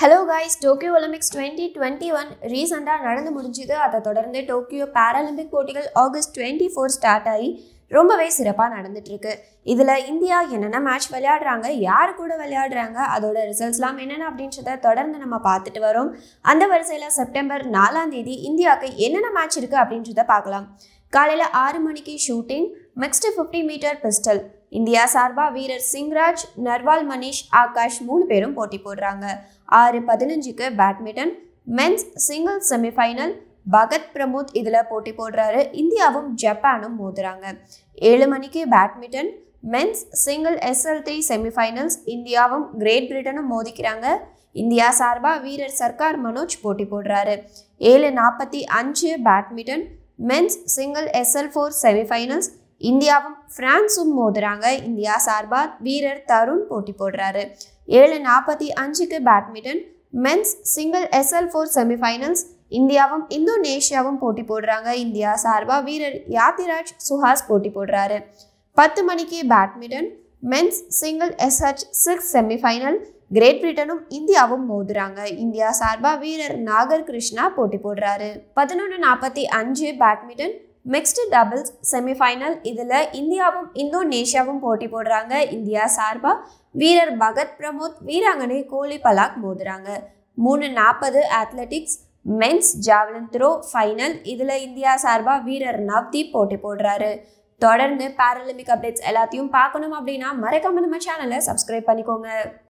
hello guys Tokyo Olympics twenty twenty one ரீசெண்டாக நடந்து முடிஞ்சுது அதை தொடர்ந்து டோக்கியோ பேராலிம்பிக் போட்டிகள் ஆகஸ்ட் டுவெண்ட்டி ஃபோர் ஸ்டார்ட் ஆகி ரொம்பவே சிறப்பாக நடந்துட்டுருக்கு இதில் இந்தியா என்னென்ன மேட்ச் விளையாடுறாங்க யார் கூட விளையாடுறாங்க அதோட ரிசல்ட்ஸ்லாம் என்னென்ன அப்படின்றத தொடர்ந்து நம்ம பார்த்துட்டு வரோம் அந்த வரிசையில் செப்டம்பர் நாலாம் தேதி இந்தியாவுக்கு என்னென்ன மேட்ச் இருக்குது அப்படின்றத பார்க்கலாம் காலையில் ஆறு மணிக்கு shooting mixed fifty metre pistol India சார்பாக வீரர் சிங்ராஜ் நர்வால் மனிஷ் ஆகாஷ் மூணு பேரும் போட்டி போடுறாங்க ஆறு பதினஞ்சுக்கு badminton men's single semifinal Bhagat Pramod இதில் போட்டி போடுறாரு இந்தியாவும் ஜப்பானும் மோதுறாங்க ஏழு மணிக்கு badminton men's single SL three semifinals இந்தியாவும் கிரேட் பிரிட்டனும் மோதிக்கிறாங்க இந்தியா சார்பாக வீரர் சர்க்கார் மனோஜ் போட்டி போடுறாரு ஏழு நாற்பத்தி அஞ்சு badminton men's single SL four semifinals இந்தியாவும் பிரான்ஸும் மோதுறாங்க இந்தியா சார்பாக வீரர் தருண் போட்டி போடுறாரு ஏழு நாற்பத்தி அஞ்சுக்கு badminton men's single SL four semifinals இந்தியாவும் இந்தோனேஷியாவும் போட்டி போடுறாங்க இந்தியா சார்பாக வீரர் யாத்திராஜ் சுஹாஸ் போட்டி போடுறாரு பத்து மணிக்கு badminton men's single SH six semifinal great பிரிட்டனும் இந்தியாவும் மோதுறாங்க இந்தியா சார்பாக வீரர் நாகர் கிருஷ்ணா போட்டி போடுறாரு பதினொன்று நாற்பத்தி அஞ்சு பேட்மிண்டன் மிக்ஸ்டு டபுள்ஸ் செமிஃபைனல் இதில் இந்தியாவும் இந்தோனேஷியாவும் போட்டி போடுறாங்க இந்தியா சார்பாக வீரர் பகத் பிரமோத் வீராங்கனை கோலி பலாக் மோதுறாங்க மூணு நாற்பது athletics men's javelin throw final இதில் இந்தியா சார்பாக வீரர் நவ்தீப் போட்டி போடுறாரு தொடர்ந்து பேரலிம்பிக் அப்டேட்ஸ் எல்லாத்தையும் பார்க்கணும் அப்படின்னா மறக்காம நம்ம சேனலை சப்ஸ்கிரைப் பண்ணிக்கோங்க